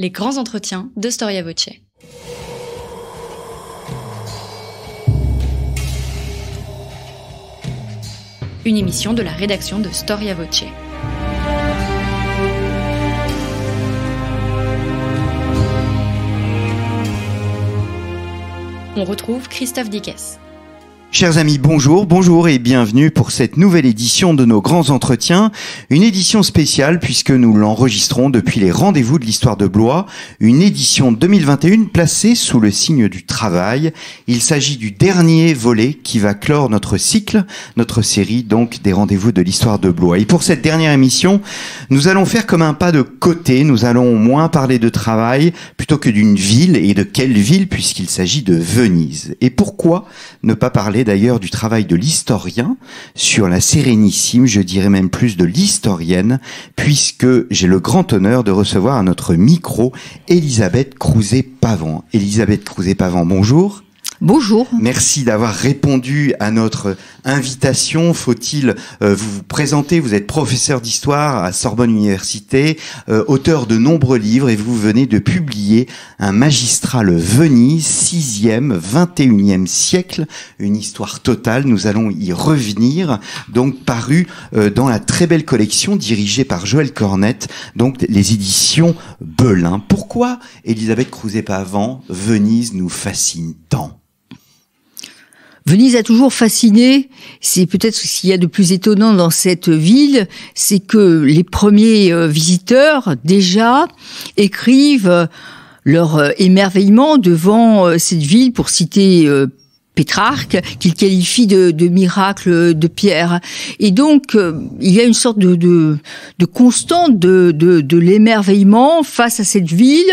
les grands entretiens de Storia Voce. Une émission de la rédaction de Storia Voce. On retrouve Christophe Dickès, Chers amis, bonjour, bonjour et bienvenue pour cette nouvelle édition de nos grands entretiens, une édition spéciale puisque nous l'enregistrons depuis les rendez-vous de l'histoire de Blois, une édition 2021 placée sous le signe du travail. Il s'agit du dernier volet qui va clore notre cycle, notre série donc des rendez-vous de l'histoire de Blois. Et pour cette dernière émission, nous allons faire comme un pas de côté, nous allons moins parler de travail plutôt que d'une ville et de quelle ville puisqu'il s'agit de Venise. Et pourquoi ne pas parler d'ailleurs du travail de l'historien sur la Sérénissime, je dirais même plus de l'historienne, puisque j'ai le grand honneur de recevoir à notre micro Elisabeth Crouzet-Pavant. Elisabeth Crouzet-Pavant, bonjour. Bonjour. Merci d'avoir répondu à notre invitation. Faut-il euh, vous, présenter Vous êtes professeur d'histoire à Sorbonne Université, euh, auteur de nombreux livres et vous venez de publier Un magistral Venise, 6e, 21e siècle, une histoire totale. Nous allons y revenir. Donc paru euh, dans la très belle collection dirigée par Joël Cornette, donc les éditions Belin. Pourquoi Elisabeth Crouzet-Pavant, Venise nous fascine tant Venise a toujours fasciné. C'est peut-être ce qu'il y a de plus étonnant dans cette ville, c'est que les premiers euh, visiteurs, déjà, écrivent euh, leur euh, émerveillement devant cette ville, pour citer Pétrarque, qu'il qualifie de, de, miracle de pierre. Et donc, euh, il y a une sorte de, de, de constante de, de l'émerveillement face à cette ville,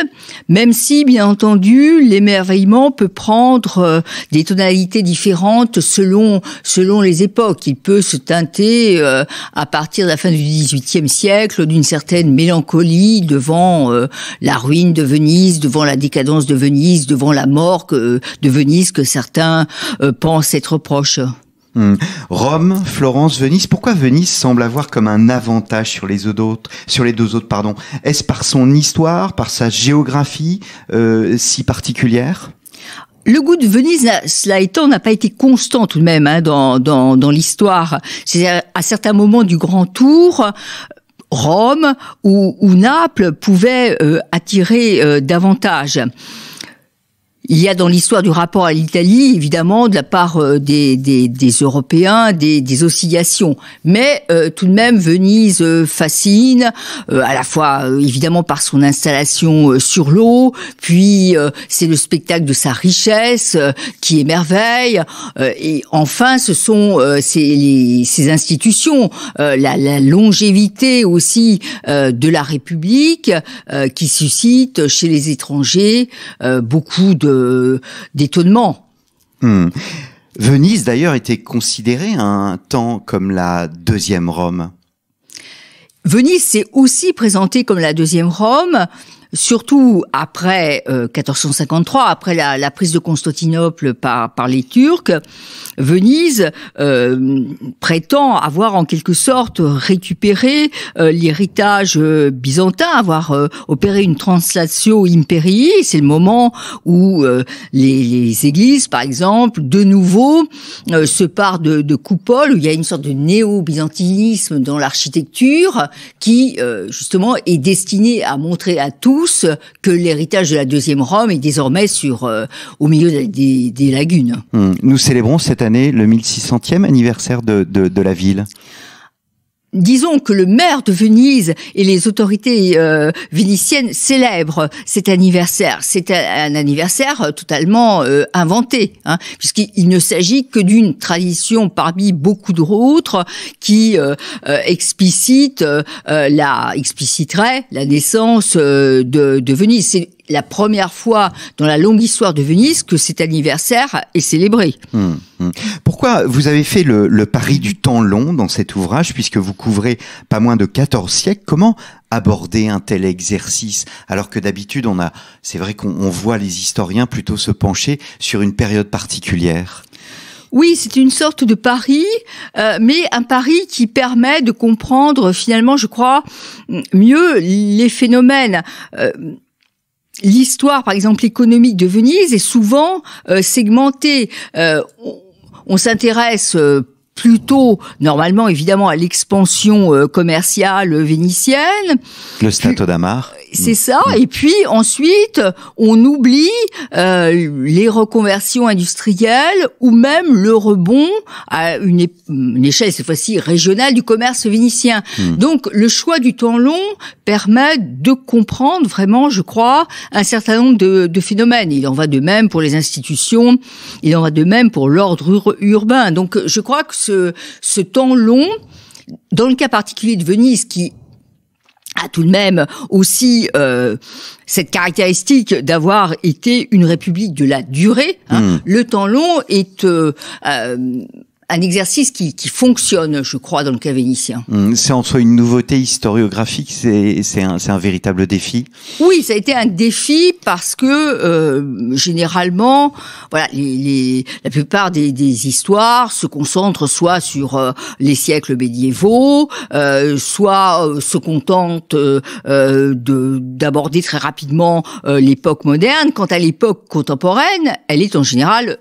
même si, bien entendu, l'émerveillement peut prendre euh, des tonalités différentes selon, selon les époques. Il peut se teinter euh, à partir de la fin du XVIIIe siècle d'une certaine mélancolie devant la ruine de Venise, devant la décadence de Venise, devant la mort de Venise que certains euh, pense être proche. Hmm. Rome, Florence, Venise. Pourquoi Venise semble avoir comme un avantage sur les deux autres, sur les deux autres pardon Est-ce par son histoire, par sa géographie euh, si particulière le goût de Venise, cela étant, n'a pas été constant tout de même hein, dans, dans, dans l'histoire. C'est à, certains moments du Grand Tour, Rome ou, Naples pouvaient euh, attirer davantage. Il y a dans l'histoire du rapport à l'Italie, évidemment, de la part euh, des, des, des Européens, des, des, oscillations. Mais euh, tout de même, Venise euh, fascine, à la fois évidemment par son installation sur l'eau, puis c'est le spectacle de sa richesse qui émerveille. et enfin, ce sont ces, ces, institutions, la, la, longévité aussi de la République, qui suscite chez les étrangers beaucoup de euh, d'étonnement. Hmm. Venise d'ailleurs était considérée un temps comme la deuxième Rome. Venise s'est aussi présentée comme la deuxième Rome surtout après 1453, euh, après la, prise de Constantinople par, par les Turcs, Venise euh, prétend avoir en quelque sorte récupéré euh, l'héritage byzantin, avoir opéré une translation imperii. C'est le moment où les, églises, par exemple, de nouveau se partent de, de coupoles, où il y a une sorte de néo-byzantinisme dans l'architecture qui, justement, est destiné à montrer à tous que l'héritage de la deuxième Rome est désormais sur euh, au milieu des, lagunes. Hmm. Nous célébrons cette année le 1600e anniversaire de la ville disons que le maire de Venise et les autorités euh, vénitiennes célèbrent cet anniversaire. C'est un anniversaire totalement euh, inventé, hein, puisqu'il ne s'agit que d'une tradition parmi beaucoup d'autres qui euh, explicite la expliciterait la naissance de, Venise la première fois dans la longue histoire de Venise que cet anniversaire est célébré. Hum, hum. Pourquoi vous avez fait le, pari du temps long dans cet ouvrage, puisque vous couvrez pas moins de 14 siècles Comment aborder un tel exercice alors que d'habitude on a c'est vrai qu'on voit les historiens plutôt se pencher sur une période particulière oui, c'est une sorte de pari, euh, mais un pari qui permet de comprendre finalement, je crois, mieux les phénomènes. Euh, l'histoire, par exemple, économique de Venise est souvent euh, segmentée. Euh, on, s'intéresse euh, plutôt normalement évidemment à l'expansion commerciale vénitienne. Le Stato d'Amar. C'est mm. ça. Mm. Et puis ensuite, on oublie euh, les reconversions industrielles ou même le rebond à une, échelle cette fois-ci régionale du commerce vénitien. Mm. Donc le choix du temps long permet de comprendre vraiment, je crois, un certain nombre de, phénomènes. Il en va de même pour les institutions, il en va de même pour l'ordre urbain. Donc je crois que ce, ce temps long, dans le cas particulier de Venise, qui a tout de même aussi euh, cette caractéristique d'avoir été une république de la durée. Hein. Hmm. Le temps long est euh, euh, un exercice qui, fonctionne, je crois, dans le cas vénitien. Hum, c'est en soi une nouveauté historiographique, c'est un, véritable défi Oui, ça a été un défi parce que, euh, généralement, voilà, les, la plupart des, histoires se concentrent soit sur euh, les siècles médiévaux, euh, soit euh, se contentent d'aborder très rapidement l'époque moderne. Quant à l'époque contemporaine, elle est en général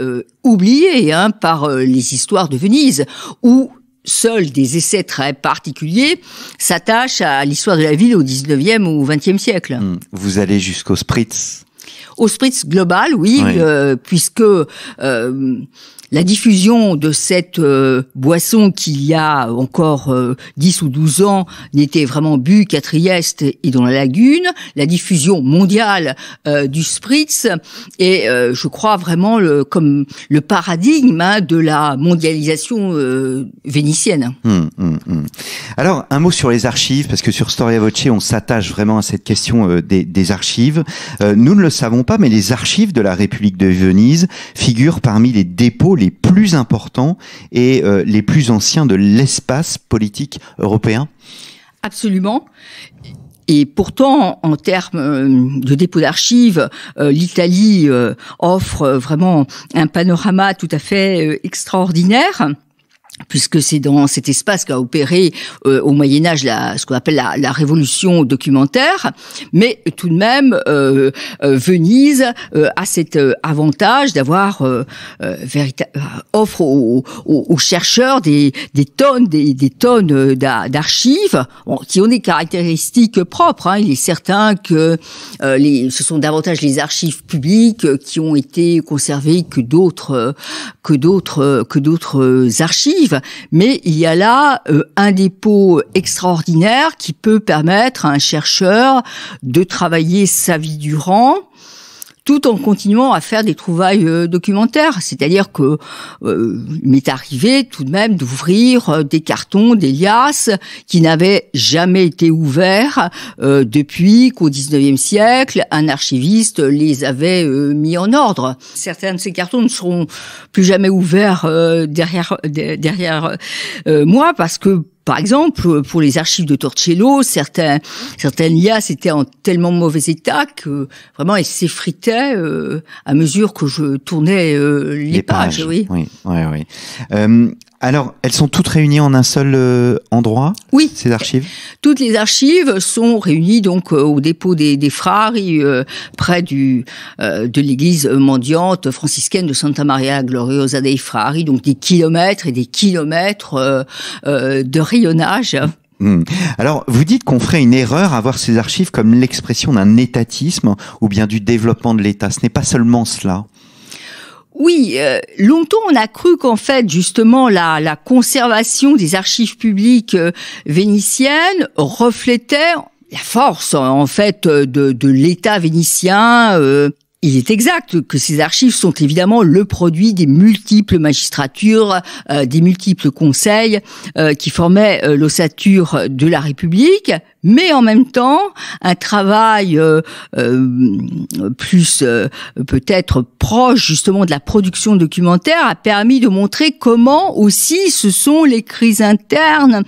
oublié hein, par euh, les histoires de Venise, où seuls des essais très particuliers s'attachent à l'histoire de la ville au 19e ou 20e siècle. Hmm. Vous allez jusqu'au Spritz au spritz global, oui, euh, puisque euh, la diffusion de cette euh, boisson qu'il y a encore euh, 10 ou 12 ans, n'était vraiment bu qu'à Trieste et dans la lagune, la diffusion mondiale euh, du spritz est, euh, je crois, vraiment le, comme le paradigme hein, de la mondialisation vénitienne. Hum, hum, hum. Alors, un mot sur les archives, parce que sur Storia Voce, on s'attache vraiment à cette question des, des, archives. nous ne le savons pas, mais les archives de la République de Venise figurent parmi les dépôts les plus importants et euh, les plus anciens de l'espace politique européen Absolument. Et pourtant, en termes euh, de dépôt d'archives, euh, l'Italie offre vraiment un panorama tout à fait extraordinaire puisque c'est dans cet espace qu'a opéré au Moyen Âge ce qu'on appelle la, révolution documentaire, mais tout de même Venise a cet avantage d'avoir euh, offre aux, chercheurs des, des, tonnes, des, tonnes euh, d'archives qui ont des caractéristiques propres. Hein. Il est certain que euh, ce sont davantage les archives publiques qui ont été conservées que d'autres, que d'autres, que d'autres archives. Mais il y a là un dépôt extraordinaire qui peut permettre à un chercheur de travailler sa vie durant tout en continuant à faire des trouvailles euh, documentaires. C'est-à-dire que euh, m'est arrivé tout de même d'ouvrir euh, des cartons, des liasses qui n'avaient jamais été ouverts depuis qu'au XIXe siècle, un archiviste les avait mis en ordre. Certains de ces cartons ne seront plus jamais ouverts derrière derrière moi parce que par exemple, euh, pour les archives de Torcello, certains, certaines liasses étaient en tellement mauvais état que vraiment elles s'effritaient euh, à mesure que je tournais euh, les, pages. oui. oui, oui, oui. Alors, elles sont toutes réunies en un seul euh, endroit Oui. Ces archives Toutes les archives sont réunies donc euh, au dépôt des, des euh, près du, de l'église mendiante franciscaine de Santa Maria Gloriosa dei Frari, donc des kilomètres et des kilomètres de rayonnage. Hmm. Alors, vous dites qu'on ferait une erreur à voir ces archives comme l'expression d'un étatisme ou bien du développement de l'État. Ce n'est pas seulement cela. Oui, euh, longtemps on a cru qu'en fait justement la, conservation des archives publiques euh, vénitiennes reflétait la force en fait euh, de, l'État vénitien. il est exact que ces archives sont évidemment le produit des multiples magistratures, des multiples conseils qui formaient l'ossature de la République, mais en même temps un travail euh, euh, plus euh, peut-être proche justement de la production documentaire a permis de montrer comment aussi ce sont les crises internes,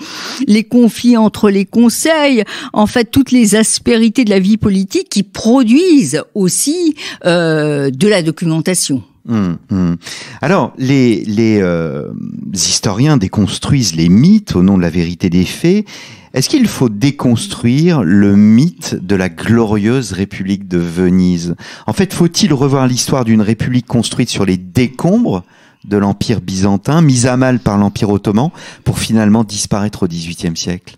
les conflits entre les conseils, en fait toutes les aspérités de la vie politique qui produisent aussi de la documentation. Hum, hum. Alors, les, euh, historiens déconstruisent les mythes au nom de la vérité des faits. Est-ce qu'il faut déconstruire le mythe de la glorieuse République de Venise En fait, faut-il revoir l'histoire d'une République construite sur les décombres de l'Empire byzantin, mise à mal par l'Empire ottoman, pour finalement disparaître au XVIIIe siècle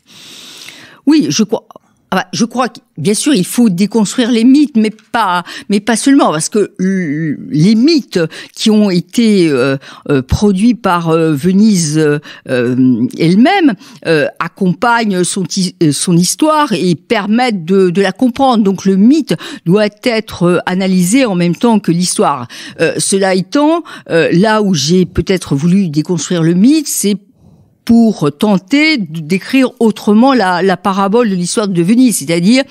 oui, je crois. Ah bah, je crois que, bien sûr, il faut déconstruire les mythes, mais pas, mais pas seulement, parce que euh, les mythes qui ont été euh, euh, produits par Venise elle-même accompagnent son, son histoire et permettent de, de, la comprendre. Donc le mythe doit être analysé en même temps que l'histoire. cela étant, là où j'ai peut-être voulu déconstruire le mythe, c'est pour tenter d'écrire autrement la, parabole de l'histoire de Venise, c'est-à-dire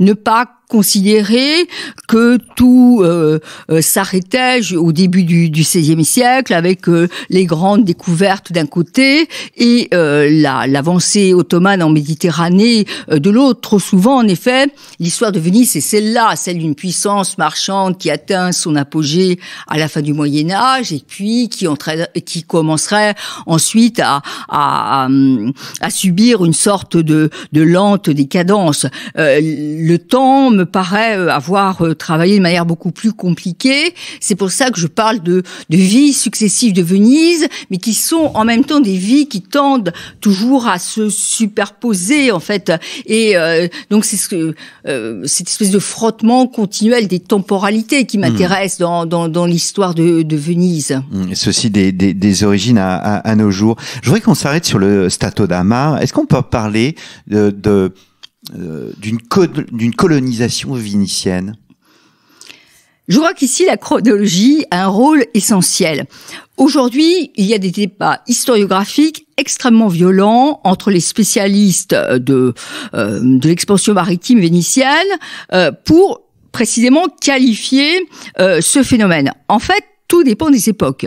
ne pas considérer que tout euh, euh, s'arrêtait au début du, XVIe siècle avec euh, les grandes découvertes d'un côté et l'avancée ottomane en Méditerranée de l'autre. Trop souvent, en effet, l'histoire de Venise est celle-là, celle d'une puissance marchande qui atteint son apogée à la fin du Moyen Âge et puis qui, entraîne, qui commencerait ensuite à, à, à, subir une sorte de, de lente décadence. le temps me paraît euh, avoir euh, travaillé de manière beaucoup plus compliquée. C'est pour ça que je parle de, vies successives de Venise, mais qui sont en même temps des vies qui tendent toujours à se superposer en fait. Et euh, donc c'est ce cette espèce de frottement continuel des temporalités qui hmm. m'intéresse dans, l'histoire de, Venise. Hmm. Ceci des, origines à, nos jours. Je voudrais qu'on s'arrête sur le Stato d'Amar. Est-ce qu'on peut parler de euh, d'une colonisation vénitienne je crois qu'ici, la chronologie a un rôle essentiel. Aujourd'hui, il y a des débats historiographiques extrêmement violents entre les spécialistes de, euh, de l'expansion maritime vénitienne euh, pour précisément qualifier ce phénomène. En fait, tout dépend des époques.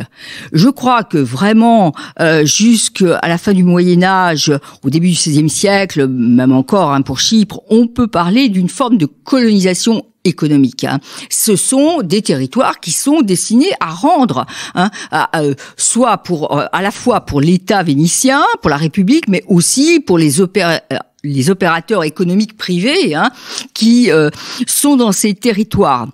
Je crois que vraiment, euh, jusqu'à la fin du Moyen Âge, au début du XVIe siècle, même encore hein, pour Chypre, on peut parler d'une forme de colonisation économique. Hein. Ce sont des territoires qui sont destinés à rendre, hein, euh, soit pour euh, à la fois pour l'État vénitien, pour la République, mais aussi pour les opérateurs les opérateurs économiques privés hein, qui euh, sont dans ces territoires.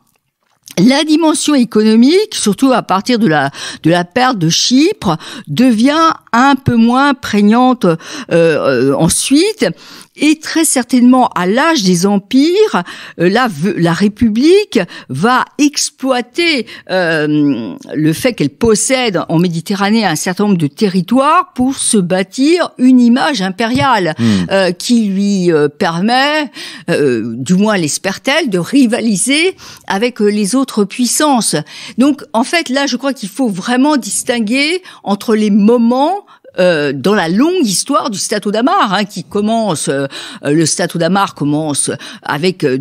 La dimension économique, surtout à partir de la, de la perte de Chypre, devient un peu moins prégnante euh, euh, ensuite. Et très certainement, à l'âge des empires, euh, la, République va exploiter euh, le fait qu'elle possède en Méditerranée un certain nombre de territoires pour se bâtir une image impériale hmm. euh, qui lui permet, du moins l'espère-t-elle, de rivaliser avec les autres puissances. Donc, en fait, là, je crois qu'il faut vraiment distinguer entre les moments euh, dans la longue histoire du Stato d'Amar, hein, qui commence, euh, le Stato d'Amar commence avec, euh,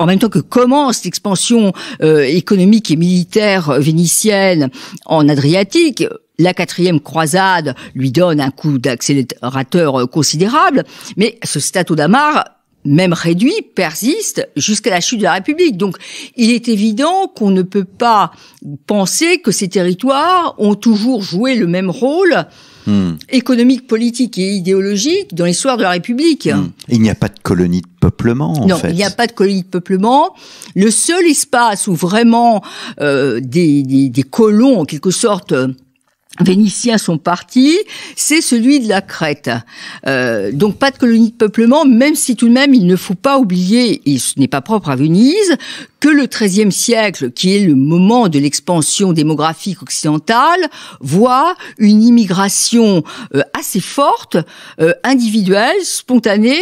en même temps que commence l'expansion économique et militaire vénitienne en Adriatique, la quatrième croisade lui donne un coup d'accélérateur considérable, mais ce Stato d'Amar même réduit, persiste jusqu'à la chute de la République. Donc, il est évident qu'on ne peut pas penser que ces territoires ont toujours joué le même rôle hmm. économique, politique et idéologique dans l'histoire de la République. Hmm. Il n'y a pas de colonie de peuplement, en non, il n'y a pas de colonie de peuplement. Le seul espace où vraiment euh, des, des, des, colons, en quelque sorte, vénitiens sont partis, c'est celui de la Crète. Euh, donc pas de colonie de peuplement, même si tout de même il ne faut pas oublier, et ce n'est pas propre à Venise, que le XIIIe siècle, qui est le moment de l'expansion démographique occidentale, voit une immigration euh, assez forte, euh, individuelle, spontanée,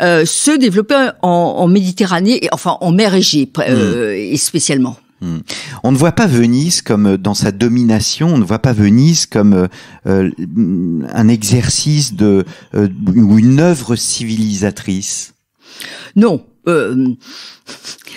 se développer en, Méditerranée, et, enfin en mer Égée mmh. et spécialement. Hmm. On ne voit pas Venise comme euh, dans sa domination, on ne voit pas Venise comme euh, euh, un exercice de ou une œuvre civilisatrice. Non,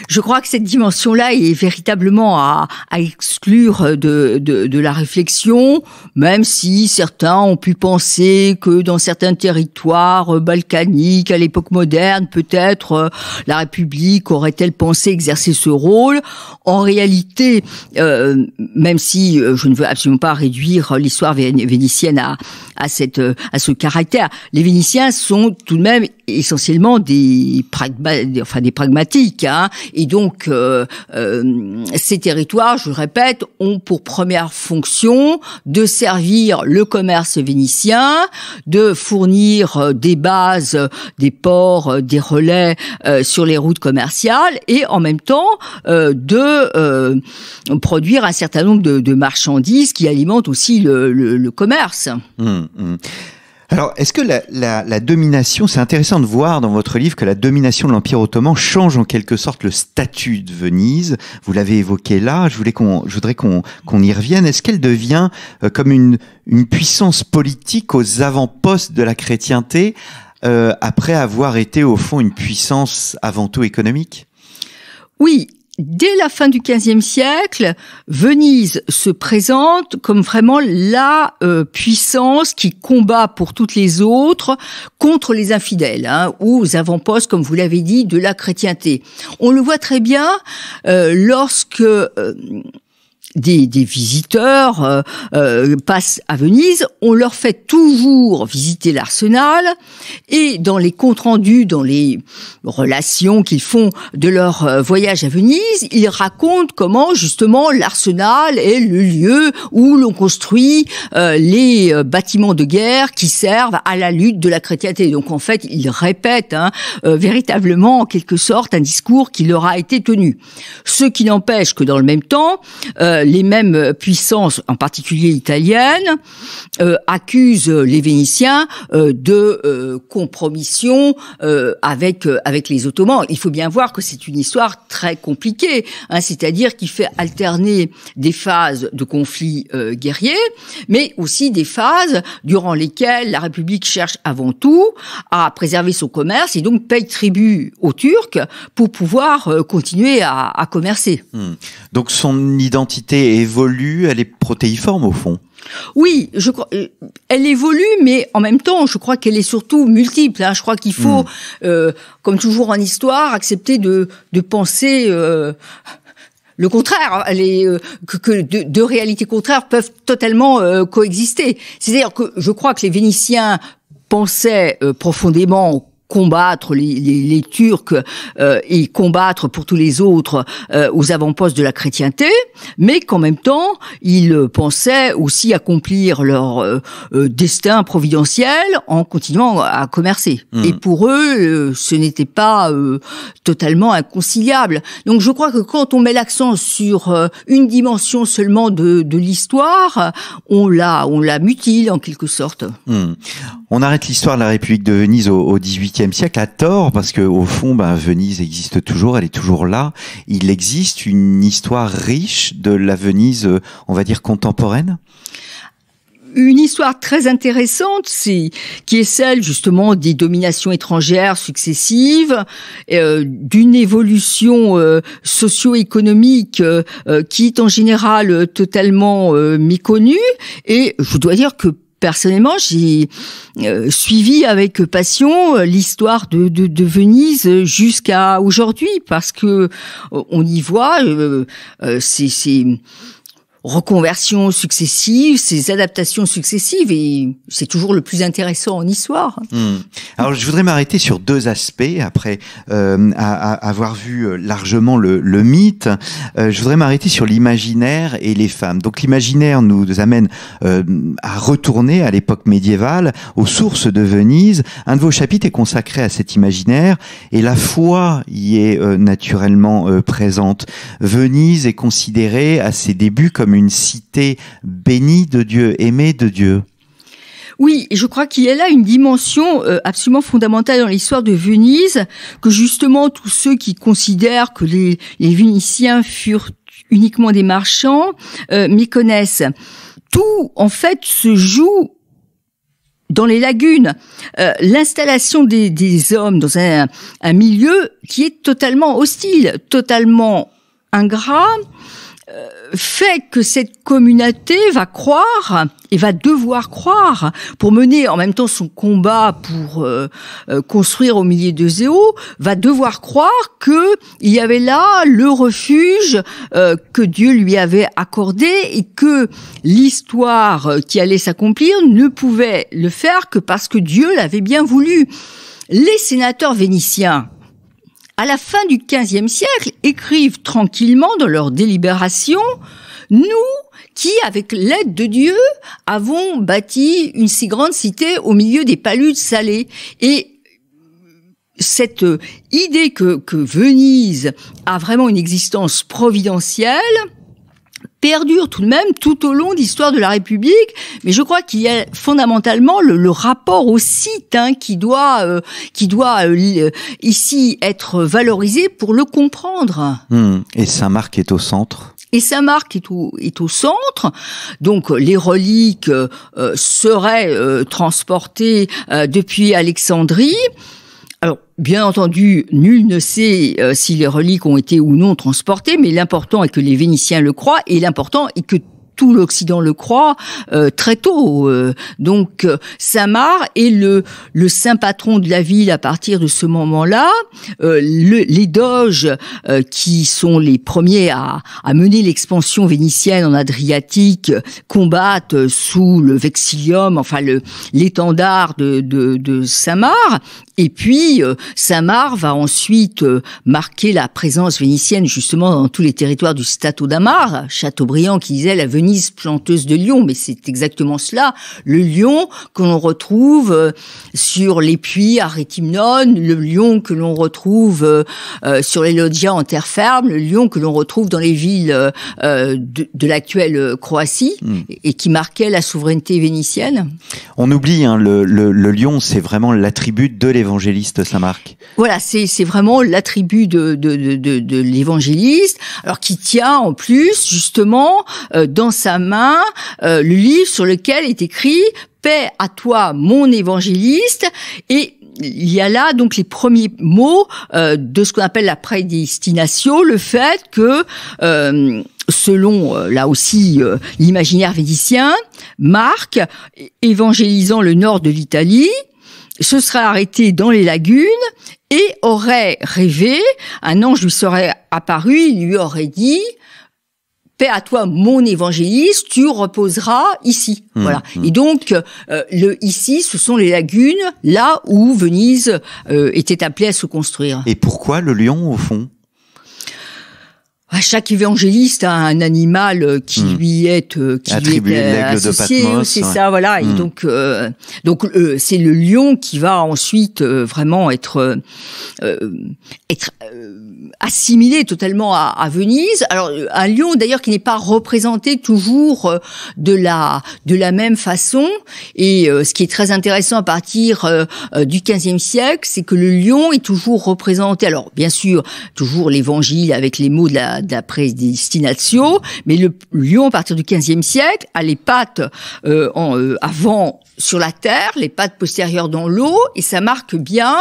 je crois que cette dimension-là est véritablement à, à exclure de, de, de, la réflexion, même si certains ont pu penser que dans certains territoires balkaniques, à l'époque moderne, peut-être euh, la République aurait-elle pensé exercer ce rôle. En réalité, euh, même si euh, je ne veux absolument pas réduire l'histoire vénitienne à, à, cette, euh, à ce caractère, les Vénitiens sont tout de même essentiellement des, pragma, enfin des pragmatiques et donc, euh, euh, ces territoires, je le répète, ont pour première fonction de servir le commerce vénitien, de fournir euh, des bases, euh, des ports, des relais sur les routes commerciales, et en même temps de produire un certain nombre de, de, marchandises qui alimentent aussi le, le, commerce. Mmh, mmh. Alors, est-ce que la, domination, c'est intéressant de voir dans votre livre que la domination de l'Empire ottoman change en quelque sorte le statut de Venise. Vous l'avez évoqué là, je, voulais qu'on, je voudrais qu'on qu'on y revienne. Est-ce qu'elle devient euh, comme une, une puissance politique aux avant-postes de la chrétienté euh, après avoir été au fond une puissance avant tout économique oui, dès la fin du XVe siècle, Venise se présente comme vraiment la euh, puissance qui combat pour toutes les autres contre les infidèles, hein, ou aux avant-postes, comme vous l'avez dit, de la chrétienté. On le voit très bien euh, lorsque... Euh, des, visiteurs euh, euh, passent à Venise, on leur fait toujours visiter l'arsenal et dans les comptes rendus, dans les relations qu'ils font de leur euh, voyage à Venise, ils racontent comment justement l'arsenal est le lieu où l'on construit euh, les bâtiments de guerre qui servent à la lutte de la chrétienté. Donc en fait, ils répètent hein, véritablement en quelque sorte un discours qui leur a été tenu. Ce qui n'empêche que dans le même temps, les mêmes puissances, en particulier italiennes, euh, accusent les Vénitiens euh, de euh, compromission avec avec les Ottomans. Il faut bien voir que c'est une histoire très compliquée, hein, c'est-à-dire qui fait alterner des phases de conflits guerriers, mais aussi des phases durant lesquelles la République cherche avant tout à préserver son commerce et donc paye tribut aux Turcs pour pouvoir continuer à, commercer. Hmm. Donc son identité évolue, elle est protéiforme au fond. Oui, je crois, euh, elle évolue, mais en même temps, je crois qu'elle est surtout multiple. Hein. Je crois qu'il faut, hmm. euh, comme toujours en histoire, accepter de, penser. Euh, le contraire, hein. que, que deux, réalités contraires peuvent totalement coexister. C'est-à-dire que je crois que les Vénitiens pensaient profondément combattre les, les, Turcs euh, et combattre pour tous les autres euh, aux avant-postes de la chrétienté, mais qu'en même temps, ils pensaient aussi accomplir leur euh, destin providentiel en continuant à commercer. Hmm. Et pour eux, ce n'était pas totalement inconciliable. Donc je crois que quand on met l'accent sur une dimension seulement de, de l'histoire, on la, on la mutile en quelque sorte. Hmm. On arrête l'histoire de la République de Venise au, au siècle à tort, parce que au fond, ben, Venise existe toujours, elle est toujours là. Il existe une histoire riche de la Venise, euh, on va dire contemporaine une histoire très intéressante, c'est qui est celle justement des dominations étrangères successives, euh, d'une évolution euh, socio-économique qui est en général totalement méconnue. Et je dois dire que personnellement, j'ai euh, suivi avec passion euh, l'histoire de, Venise jusqu'à aujourd'hui parce que euh, on y voit euh, reconversions successives, ces adaptations successives, et c'est toujours le plus intéressant en histoire. Hmm. Alors je voudrais m'arrêter sur deux aspects après euh, avoir vu euh, largement le, mythe. Euh, je voudrais m'arrêter sur l'imaginaire et les femmes. Donc l'imaginaire nous, amène à retourner à l'époque médiévale, aux sources de Venise. Un de vos chapitres est consacré à cet imaginaire et la foi y est naturellement présente. Venise est considérée à ses débuts comme une cité bénie de Dieu, aimée de Dieu. Oui, je crois qu'il y a là une dimension euh, absolument fondamentale dans l'histoire de Venise, que justement tous ceux qui considèrent que les, les Vénitiens furent uniquement des marchands euh, méconnaissent. Tout, en fait, se joue dans les lagunes, euh, l'installation des, des, hommes dans un, un, milieu qui est totalement hostile, totalement ingrat, euh, fait que cette communauté va croire et va devoir croire pour mener en même temps son combat pour euh, euh, construire au milieu de zéro, va devoir croire que il y avait là le refuge que Dieu lui avait accordé et que l'histoire qui allait s'accomplir ne pouvait le faire que parce que Dieu l'avait bien voulu. Les sénateurs vénitiens à la fin du XVe siècle, écrivent tranquillement dans leurs délibérations « nous qui, avec l'aide de Dieu, avons bâti une si grande cité au milieu des paludes salées. Et cette euh, idée que Venise a vraiment une existence providentielle, perdure tout de même tout au long de l'histoire de la République. Mais je crois qu'il y a fondamentalement le, rapport au site hein, qui doit, euh, qui doit euh, euh, ici être valorisé pour le comprendre. Hmm. Et Saint-Marc est au centre et Saint-Marc est au, est au centre, donc les reliques seraient transportées depuis Alexandrie. Alors, bien entendu, nul ne sait euh, si les reliques ont été ou non transportées, mais l'important est que les Vénitiens le croient, et l'important est que tout l'Occident le croit euh, très tôt. Euh, donc Saint Marc est le, saint patron de la ville à partir de ce moment-là. les doges qui sont les premiers à, à mener l'expansion vénitienne en Adriatique combattent sous le vexillium, enfin l'étendard de, de, de Saint Marc. Et puis, euh, Saint-Marc va ensuite euh, marquer la présence vénitienne justement dans tous les territoires du Stato d'Amar, Chateaubriand qui disait la Venise planteuse de lions, mais c'est exactement cela, le lion que l'on retrouve euh, sur les puits à Rétimnon, le lion que l'on retrouve sur les loggias en terre ferme, le lion que l'on retrouve dans les villes de, l'actuelle Croatie hmm. et qui marquait la souveraineté vénitienne. On oublie, hein, le, le lion, c'est vraiment l'attribut de l'évangile voilà, c'est vraiment l'attribut de, de, de, l'évangéliste, alors qui tient en plus justement euh, dans sa main euh, le livre sur lequel est écrit Paix à toi, mon évangéliste, et il y a là donc les premiers mots euh, de ce qu'on appelle la prédestination, le fait que selon là aussi l'imaginaire védicien, Marc, évangélisant le nord de l'Italie, se serait arrêté dans les lagunes et aurait rêvé, un ange lui serait apparu, il lui aurait dit Paix à toi, mon évangéliste, tu reposeras ici. Mmh, voilà. Mmh. Et donc, euh, le ici, ce sont les lagunes, là où Venise euh, était appelée à se construire. Et pourquoi le lion, au fond ah, chaque évangéliste a un animal euh, qui hmm. lui est euh, qui est euh, associé, c'est ça, voilà. Hmm. donc, donc c'est le lion qui va ensuite vraiment être être assimilé totalement à, Venise. Alors un euh, lion, d'ailleurs qui n'est pas représenté toujours euh, de la de la même façon. Et euh, ce qui est très intéressant à partir euh, du XVe siècle, c'est que le lion est toujours représenté. Alors bien sûr toujours l'Évangile avec les mots de la, de la mais le lion à partir du XVe siècle a les pattes en, avant sur la terre, les pattes postérieures dans l'eau, et ça marque bien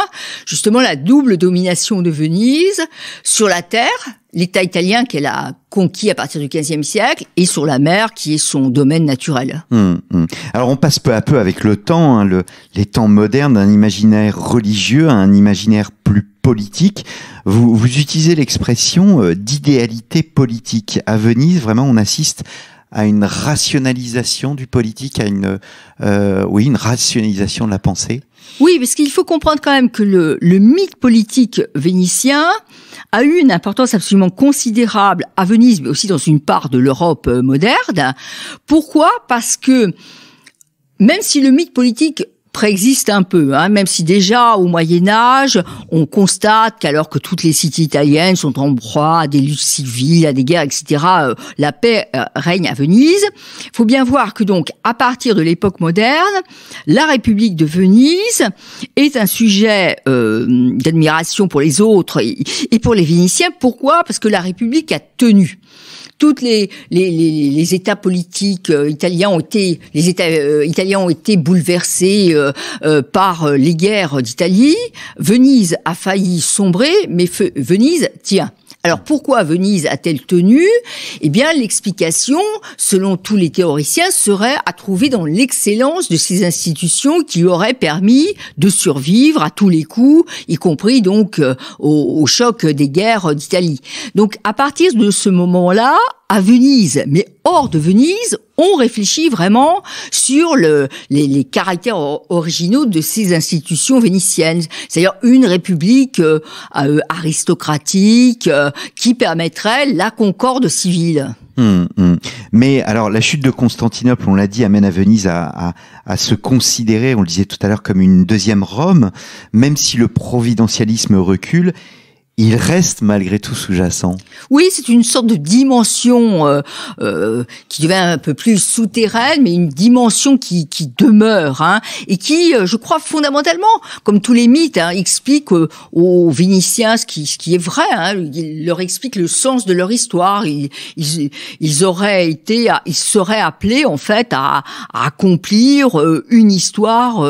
justement la double domination de Venise sur la terre, l'État italien qu'elle a conquis à partir du XVe siècle, et sur la mer qui est son domaine naturel. Hum, hum. Alors on passe peu à peu avec le temps, hein, les temps modernes d'un imaginaire religieux à un imaginaire plus politique. Vous, vous utilisez l'expression euh, d'idéalité politique. À Venise, vraiment, on assiste à une rationalisation du politique, à une, euh, oui, une rationalisation de la pensée. Oui, parce qu'il faut comprendre quand même que le, le, mythe politique vénitien a eu une importance absolument considérable à Venise, mais aussi dans une part de l'Europe euh, moderne. Pourquoi Parce que même si le mythe politique existe un peu, hein, même si déjà au Moyen Âge, on constate qu'alors que toutes les cités italiennes sont en proie à des luttes civiles, à des guerres, etc., euh, la paix euh, règne à Venise. Il faut bien voir que donc, à partir de l'époque moderne, la République de Venise est un sujet euh, d'admiration pour les autres et pour les Vénitiens. Pourquoi Parce que la République a tenu. Toutes les, les, États politiques euh, italiens ont été, les États euh, italiens ont été bouleversés euh, par les guerres d'Italie. Venise a failli sombrer, mais Venise tient. Alors pourquoi Venise a-t-elle tenu Eh bien l'explication, selon tous les théoriciens, serait à trouver dans l'excellence de ces institutions qui auraient permis de survivre à tous les coups, y compris donc euh, au choc des guerres d'Italie. Donc à partir de ce moment-là, à Venise, mais hors de Venise, on réfléchit vraiment sur le, les, caractères originaux de ces institutions vénitiennes, c'est-à-dire une république euh, euh, aristocratique euh, qui permettrait la concorde civile. Hum, hum. Mais alors la chute de Constantinople, on l'a dit, amène à Venise à, à, se considérer, on le disait tout à l'heure, comme une deuxième Rome, même si le providentialisme recule, il reste malgré tout sous-jacent. Oui, c'est une sorte de dimension euh, euh, qui devient un peu plus souterraine, mais une dimension qui, demeure hein, et qui, euh, je crois, fondamentalement, comme tous les mythes, hein, explique aux Vénitiens ce qui, est vrai. Hein, il leur explique le sens de leur histoire. Ils, ils, auraient été, ils seraient appelés en fait à, accomplir une histoire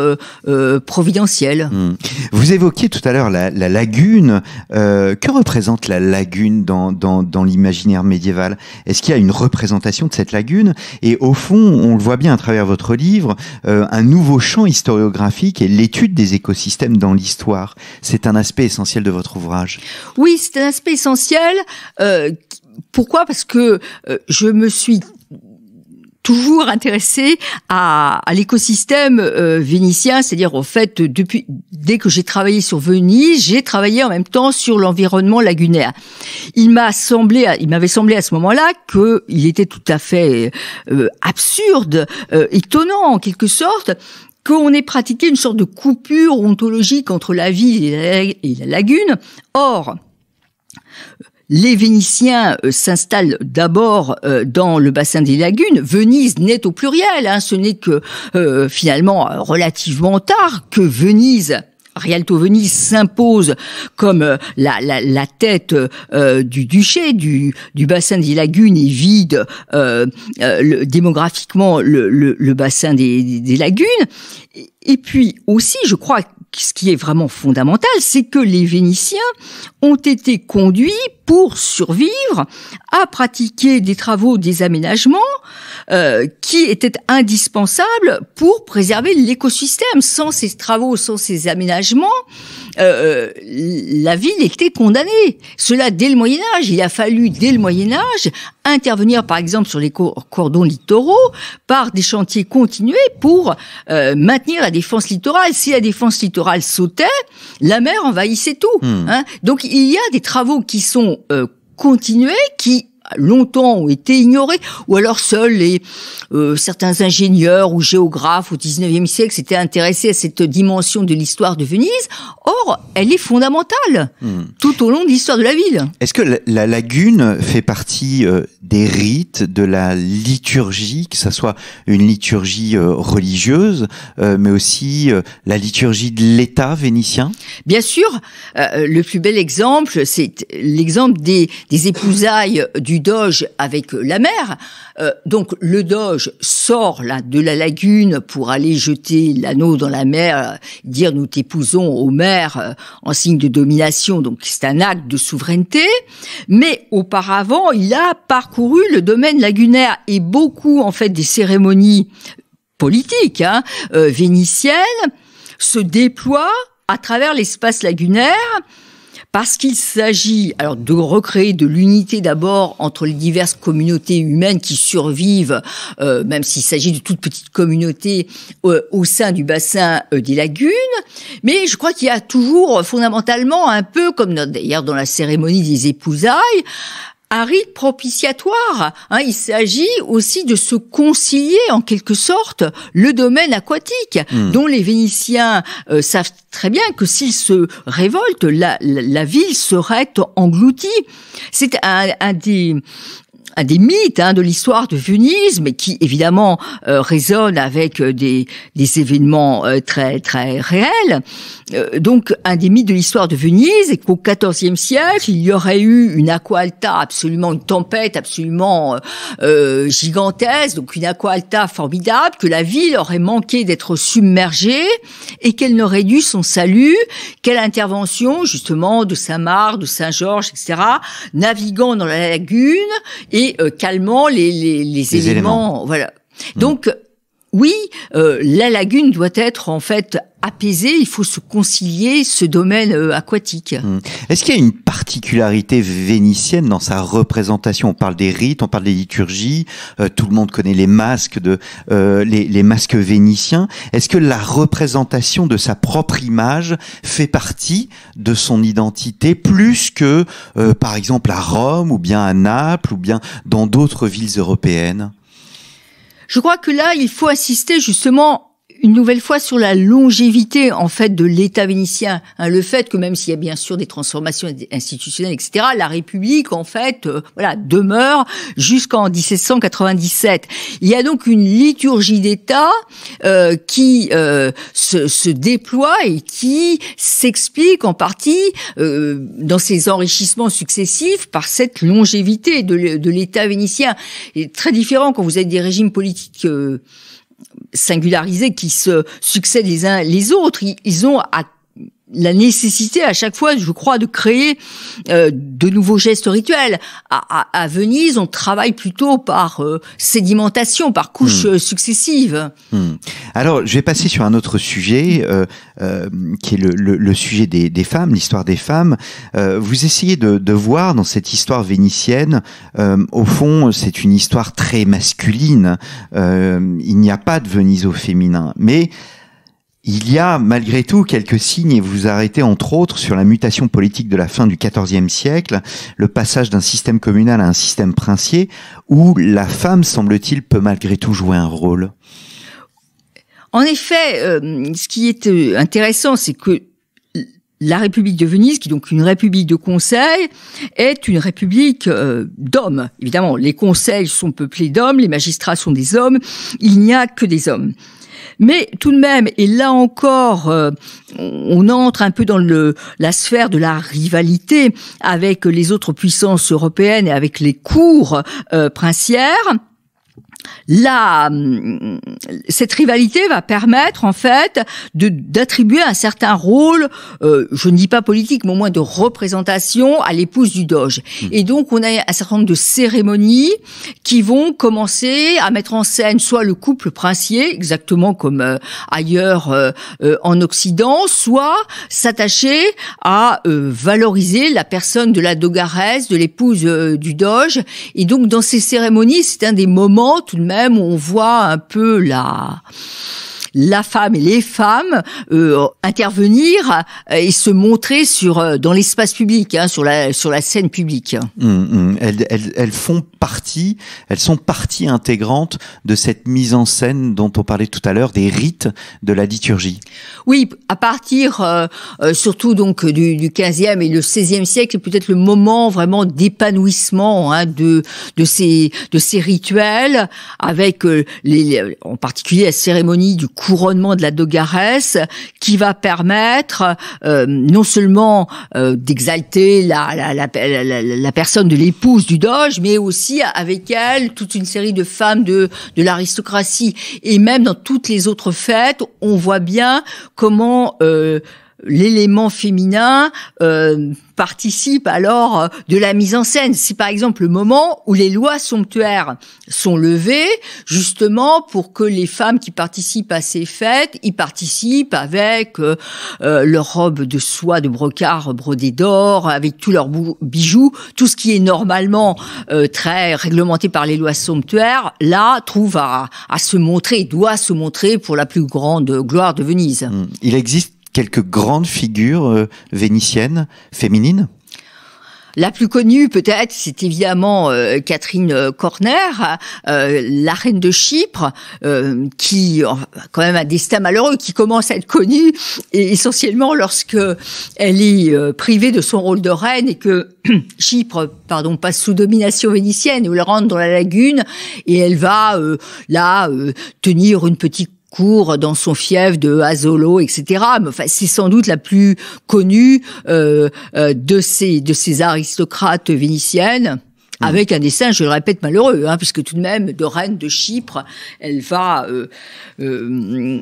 providentielle. Hmm. Vous évoquiez tout à l'heure la, lagune. Euh, euh, que représente la lagune dans, dans, dans l'imaginaire médiéval Est-ce qu'il y a une représentation de cette lagune Et au fond, on le voit bien à travers votre livre, euh, un nouveau champ historiographique et l'étude des écosystèmes dans l'histoire. C'est un aspect essentiel de votre ouvrage. Oui, c'est un aspect essentiel. Euh, pourquoi Parce que je me suis toujours intéressé à, à l'écosystème euh, vénitien, c'est-à-dire en fait depuis dès que j'ai travaillé sur Venise, j'ai travaillé en même temps sur l'environnement lagunaire. Il m'a semblé, il m'avait semblé à ce moment-là que il était tout à fait euh, absurde, euh, étonnant en quelque sorte qu'on ait pratiqué une sorte de coupure ontologique entre la ville et la, et la lagune. Or, les Vénitiens euh, s'installent d'abord euh, dans le bassin des lagunes. Venise naît au pluriel, hein. ce n'est que euh, finalement relativement tard que Venise Rialto Venise s'impose comme la, tête du duché, du, du, bassin des lagunes et vide démographiquement le, bassin des, des lagunes. Et puis aussi, je crois, que ce qui est vraiment fondamental, c'est que les Vénitiens ont été conduits pour survivre à pratiquer des travaux, des aménagements euh, qui étaient indispensables pour préserver l'écosystème. Sans ces travaux, sans ces aménagements, euh, euh, la ville était condamnée. Cela dès le Moyen Âge. Il a fallu dès le Moyen Âge intervenir, par exemple, sur les cordons littoraux par des chantiers continués pour maintenir la défense littorale. Si la défense littorale sautait, la mer envahissait tout. Hmm. Hein. Donc il y a des travaux qui sont euh, continués, qui longtemps ont été ignorés, ou alors seuls les, euh, certains ingénieurs ou géographes au XIXe siècle s'étaient intéressés à cette dimension de l'histoire de Venise. Or, elle est fondamentale hmm. tout au long de l'histoire de la ville. Est-ce que la, lagune fait partie euh, des rites, de la liturgie, que ce soit une liturgie euh, religieuse, mais aussi la liturgie de l'État vénitien Bien sûr, le plus bel exemple, c'est l'exemple des épousailles du Doge avec euh, la mer. Euh, donc le Doge sort de la lagune pour aller jeter l'anneau dans la mer, euh, dire nous t'épousons aux mers en signe de domination. Donc c'est un acte de souveraineté. Mais auparavant, il a parcouru le domaine lagunaire et beaucoup en fait des cérémonies politiques hein, vénitiennes se déploient à travers l'espace lagunaire parce qu'il s'agit alors de recréer de l'unité d'abord entre les diverses communautés humaines qui survivent, euh, même s'il s'agit de toutes petites communautés euh, au sein du bassin euh, des lagunes. Mais je crois qu'il y a toujours fondamentalement un peu, comme d'ailleurs dans la cérémonie des épousailles, un rite propitiatoire. Hein. il s'agit aussi de se concilier en quelque sorte le domaine aquatique, hmm. dont les Vénitiens euh, savent très bien que s'ils se révoltent, la, ville serait engloutie. C'est un, un des un des mythes hein, de l'histoire de Venise, mais qui évidemment euh, résonne avec euh, des, événements très très réels. Euh, donc un des mythes de l'histoire de Venise est qu'au XIVe siècle, il y aurait eu une aqua alta absolument, une tempête absolument euh, euh, gigantesque, donc une aqua alta formidable, que la ville aurait manqué d'être submergée et qu'elle n'aurait dû son salut qu'à intervention justement de Saint-Marc, de Saint-Georges, etc., naviguant dans la lagune et calmant les, les, les, éléments. Voilà. Mmh. Donc, oui, euh, la lagune doit être en fait apaisée, il faut se concilier ce domaine euh, aquatique. Mmh. Est-ce qu'il y a une particularité vénitienne dans sa représentation On parle des rites, on parle des liturgies, euh, tout le monde connaît les masques de les, masques vénitiens. Est-ce que la représentation de sa propre image fait partie de son identité plus que par exemple à Rome ou bien à Naples ou bien dans d'autres villes européennes je crois que là, il faut assister justement une nouvelle fois sur la longévité en fait de l'État vénitien, hein, le fait que même s'il y a bien sûr des transformations institutionnelles, etc., la République en fait euh, voilà demeure jusqu'en 1797. Il y a donc une liturgie d'État euh, qui euh, se, déploie et qui s'explique en partie dans ses enrichissements successifs par cette longévité de l'État vénitien. est très différent quand vous avez des régimes politiques singularisés qui se succèdent les uns les autres. Ils, ont à la nécessité à chaque fois, je crois, de créer euh, de nouveaux gestes rituels. À, Venise, on travaille plutôt par euh, sédimentation, par couches hmm. euh, successives. Hmm. Alors, je vais passer sur un autre sujet, qui est le, sujet des, femmes, l'histoire des femmes. vous essayez de, de, voir dans cette histoire vénitienne, au fond, c'est une histoire très masculine. il n'y a pas de Venise au féminin, mais il y a malgré tout quelques signes et vous arrêtez entre autres sur la mutation politique de la fin du XIVe siècle, le passage d'un système communal à un système princier, où la femme, semble-t-il, peut malgré tout jouer un rôle. En effet, euh, ce qui est euh, intéressant, c'est que la République de Venise, qui est donc une république de conseils, est une république euh, d'hommes. Évidemment, les conseils sont peuplés d'hommes, les magistrats sont des hommes, il n'y a que des hommes. Mais tout de même, et là encore, euh, on entre un peu dans la sphère de la rivalité avec les autres puissances européennes et avec les cours euh, princières la, hum, cette rivalité va permettre en fait d'attribuer un certain rôle, euh, je ne dis pas politique, mais au moins de représentation à l'épouse du Doge. Hmm. Et donc on a un certain nombre de cérémonies qui vont commencer à mettre en scène soit le couple princier, exactement comme euh, ailleurs euh, en Occident, soit s'attacher à valoriser la personne de la dogaresse, de l'épouse du Doge. Et donc dans ces cérémonies, c'est un des moments même on voit un peu la la femme et les femmes euh, intervenir et se montrer sur euh, dans l'espace public, hein, sur la sur la scène publique. Hum, hum. Elles, elles, elles, font partie, elles sont partie intégrante de cette mise en scène dont on parlait tout à l'heure des rites de la liturgie. Oui, à partir euh, surtout donc du, du 15e et le 16e siècle, peut-être le moment vraiment d'épanouissement hein, de de ces de ces rituels avec les, en particulier la cérémonie du coup couronnement de la Dogarès qui va permettre euh, non seulement euh, d'exalter la, la, la, la, personne de l'épouse du doge, mais aussi avec elle toute une série de femmes de, de l'aristocratie. Et même dans toutes les autres fêtes, on voit bien comment... Euh, l'élément féminin euh, participe alors de la mise en scène. C'est par exemple le moment où les lois somptuaires sont levées, justement pour que les femmes qui participent à ces fêtes y participent avec euh, euh, leur robe de soie de brocart brodée d'or, avec tous leurs bijoux, tout ce qui est normalement très réglementé par les lois somptuaires, là trouve à se montrer, doit se montrer pour la plus grande gloire de Venise. Hum. Il existe quelques grandes figures euh, vénitiennes féminines la plus connue, peut-être, c'est évidemment euh, Catherine euh, Corner, la reine de Chypre, qui quand même un destin malheureux, qui commence à être connue essentiellement lorsque elle est privée de son rôle de reine et que Chypre, pardon, passe sous domination vénitienne et où elle rentre dans la lagune et elle va là tenir une petite court dans son fief de Azolo, etc. enfin, c'est sans doute la plus connue euh, euh de ces de ces aristocrates vénitiennes. Mmh. Avec un dessin, je le répète, malheureux, hein, puisque tout de même, de reine de Chypre, elle va euh, euh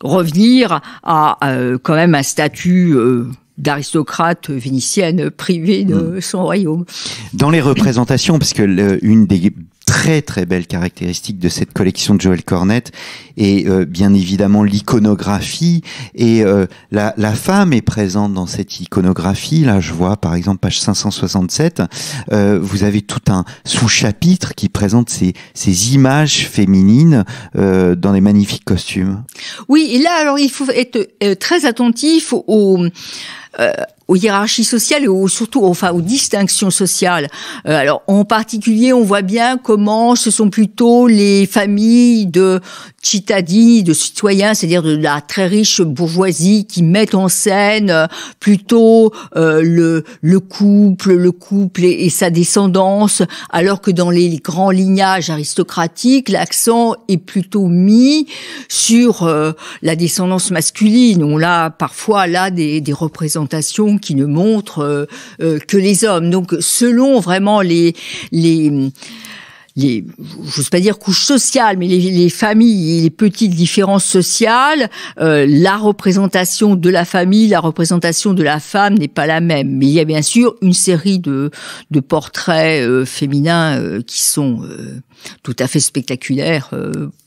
revenir à quand même un statut euh, d'aristocrate vénitienne privée de mmh. son royaume. Dans les représentations, parce que une des très très belle caractéristiques de cette collection de Joël Cornette et euh, bien évidemment l'iconographie et euh, la, la, femme est présente dans cette iconographie. Là, je vois par exemple page 567, euh, vous avez tout un sous-chapitre qui présente ces, ces images féminines dans des magnifiques costumes. Oui, et là alors il faut être très attentif aux euh, aux hiérarchies sociales et surtout enfin aux distinctions sociales. Euh, alors en particulier, on voit bien comment ce sont plutôt les familles de Citadine de citoyens, c'est-à-dire de la très riche bourgeoisie qui met en scène euh, plutôt euh, le, couple, le couple et, sa descendance, alors que dans les grands lignages aristocratiques, l'accent est plutôt mis sur euh, la descendance masculine. On a parfois là des, représentations qui ne montrent que les hommes. Donc selon vraiment les les les, veux pas dire couche sociale, mais les, familles et les petites différences sociales, euh, la représentation de la famille, la représentation de la femme n'est pas la même. Mais il y a bien sûr une série de, de portraits euh, féminins euh, qui sont tout à fait spectaculaires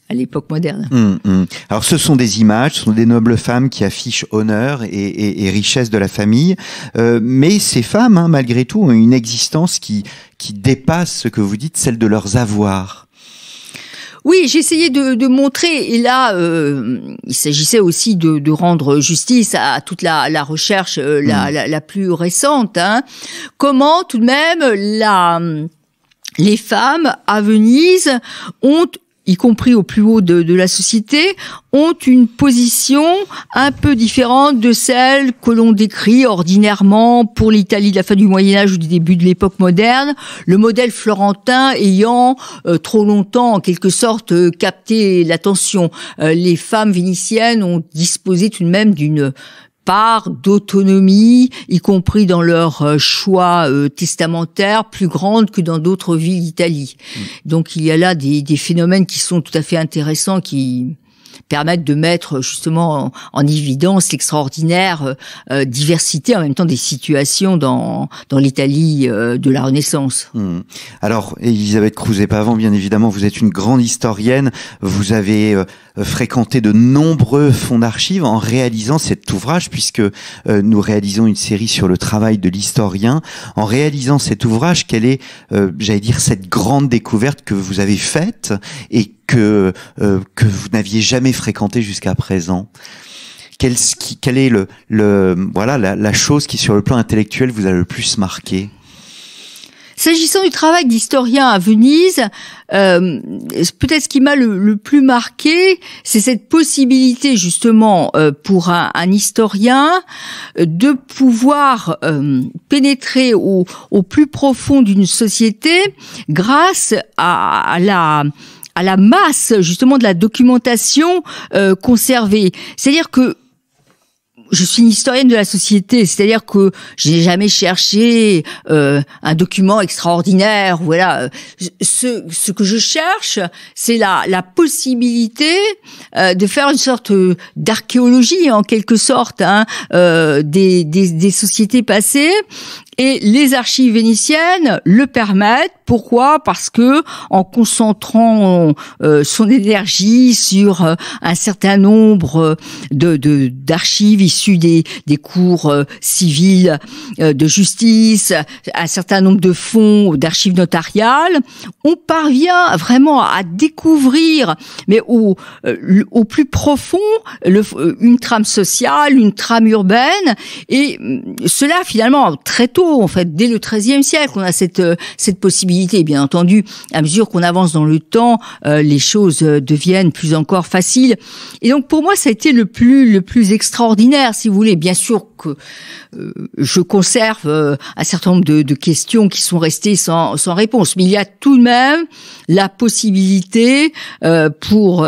à l'époque moderne. Hum, hum. Alors ce sont des images, ce sont des nobles femmes qui affichent honneur et, richesse de la famille, euh, mais ces femmes, hein, malgré tout, ont une existence qui, qui dépasse ce que vous dites, celle de leurs avoirs. Oui, j'essayais de, de montrer, et là, euh, il s'agissait aussi de, rendre justice à toute la, recherche euh, hum. la, plus récente, hein. comment tout de même les femmes à Venise ont y compris au plus haut de, la société, ont une position un peu différente de celle que l'on décrit ordinairement pour l'Italie de la fin du Moyen Âge ou du début de l'époque moderne, le modèle florentin ayant euh, trop longtemps en quelque sorte euh, capté l'attention. Euh, les femmes vénitiennes ont disposé tout de même d'une part d'autonomie, y compris dans leur euh, choix euh, testamentaire, plus grande que dans d'autres villes d'Italie. Mm. Donc il y a là des, phénomènes qui sont tout à fait intéressants, qui permettent de mettre justement en, évidence l'extraordinaire euh, diversité en même temps des situations dans, dans l'Italie de la Renaissance. Mm. Alors, Elisabeth Crouzet-Pavant, bien évidemment, vous êtes une grande historienne, vous avez euh, fréquenter de nombreux fonds d'archives en réalisant cet ouvrage, puisque euh, nous réalisons une série sur le travail de l'historien. En réalisant cet ouvrage, quelle est, euh, j'allais dire, cette grande découverte que vous avez faite et que, que vous n'aviez jamais fréquenté jusqu'à présent quelle, est le, le voilà la, la chose qui sur le plan intellectuel vous a le plus marqué S'agissant du travail d'historien à Venise, euh, peut-être ce qui m'a le, plus marqué, c'est cette possibilité justement euh, pour un, historien euh, de pouvoir pénétrer au, plus profond d'une société grâce à, la masse justement de la documentation conservée. C'est-à-dire que je suis une historienne de la société, c'est-à-dire que je n'ai jamais cherché euh, un document extraordinaire. Voilà, ce, ce que je cherche, c'est la, la possibilité euh, de faire une sorte d'archéologie en quelque sorte hein, euh, des, des, des, sociétés passées et les archives vénitiennes le permettent. Pourquoi Parce que en concentrant euh, son énergie sur euh, un certain nombre de d'archives issues des, des cours euh, civils euh, de justice, un certain nombre de fonds d'archives notariales, on parvient vraiment à découvrir, mais au, au plus profond, le, une trame sociale, une trame urbaine, et cela finalement très tôt en fait, dès le XIIIe siècle, on a cette, euh, cette possibilité. Bien entendu, à mesure qu'on avance dans le temps, euh, les choses euh, deviennent plus encore faciles. Et donc, pour moi, ça a été le plus, le plus extraordinaire, si vous voulez. Bien sûr que je conserve un certain nombre de, de, questions qui sont restées sans, sans réponse, mais il y a tout de même la possibilité pour,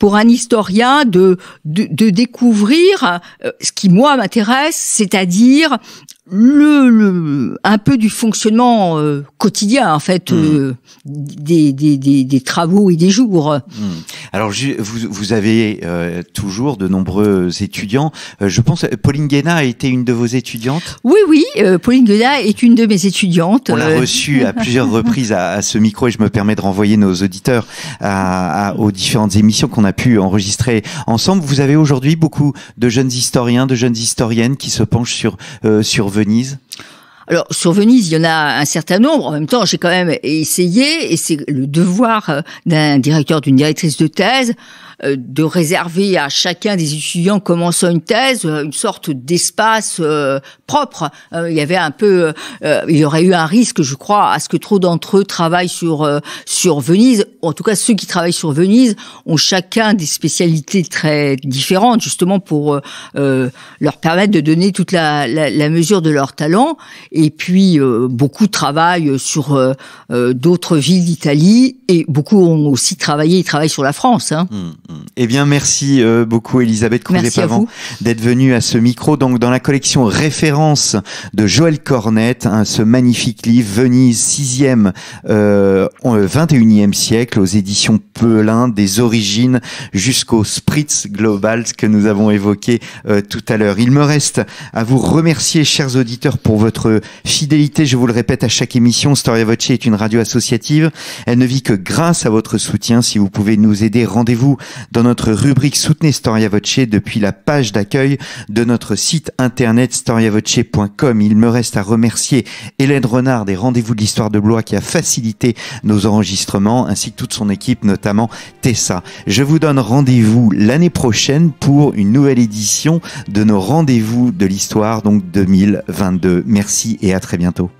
pour un historien de, de, de découvrir ce qui, moi, m'intéresse, c'est-à-dire le, un peu du fonctionnement euh, quotidien en fait hmm. euh, des, des, des, travaux et des jours. Hmm. Alors vous, vous avez euh, toujours de nombreux étudiants. je pense Pauline Guéna a été une de vos étudiantes. Oui oui, Pauline Guéna est une de mes étudiantes. On l'a reçue à plusieurs reprises à, ce micro et je me permets de renvoyer nos auditeurs à, aux différentes émissions qu'on a pu enregistrer ensemble. Vous avez aujourd'hui beaucoup de jeunes historiens, de jeunes historiennes qui se penchent sur sur Venise alors sur Venise, il y en a un certain nombre. En même temps, j'ai quand même essayé, et c'est le devoir euh, d'un directeur, d'une directrice de thèse, euh, de réserver à chacun des étudiants commençant une thèse euh, une sorte d'espace euh, propre. il y avait un peu, il y aurait eu un risque, je crois, à ce que trop d'entre eux travaillent sur sur Venise. En tout cas, ceux qui travaillent sur Venise ont chacun des spécialités très différentes, justement pour leur permettre de donner toute la, la, mesure de leur talent. Et puis beaucoup travaillent sur d'autres villes d'Italie et beaucoup ont aussi travaillé, et travaillent sur la France. Hein. Mmh. Eh bien, merci euh, beaucoup, Elisabeth pavant d'être venue à ce micro. Donc, dans la collection Référence de Joël Cornette, hein, ce magnifique livre, Venise 6e, 21e euh, euh, siècle, aux éditions Pelin, des origines jusqu'au Spritz Global, que nous avons évoqué tout à l'heure. Il me reste à vous remercier, chers auditeurs, pour votre fidélité. Je vous le répète à chaque émission, Storia Voce est une radio associative. Elle ne vit que grâce à votre soutien. Si vous pouvez nous aider, rendez-vous dans notre rubrique Soutenez Storia Voce depuis la page d'accueil de notre site internet storiavoce.com. Il me reste à remercier Hélène Renard des Rendez-vous de l'Histoire de Blois qui a facilité nos enregistrements ainsi que toute son équipe, notamment Tessa. Je vous donne rendez-vous l'année prochaine pour une nouvelle édition de nos Rendez-vous de l'Histoire, donc 2022. Merci et à très bientôt.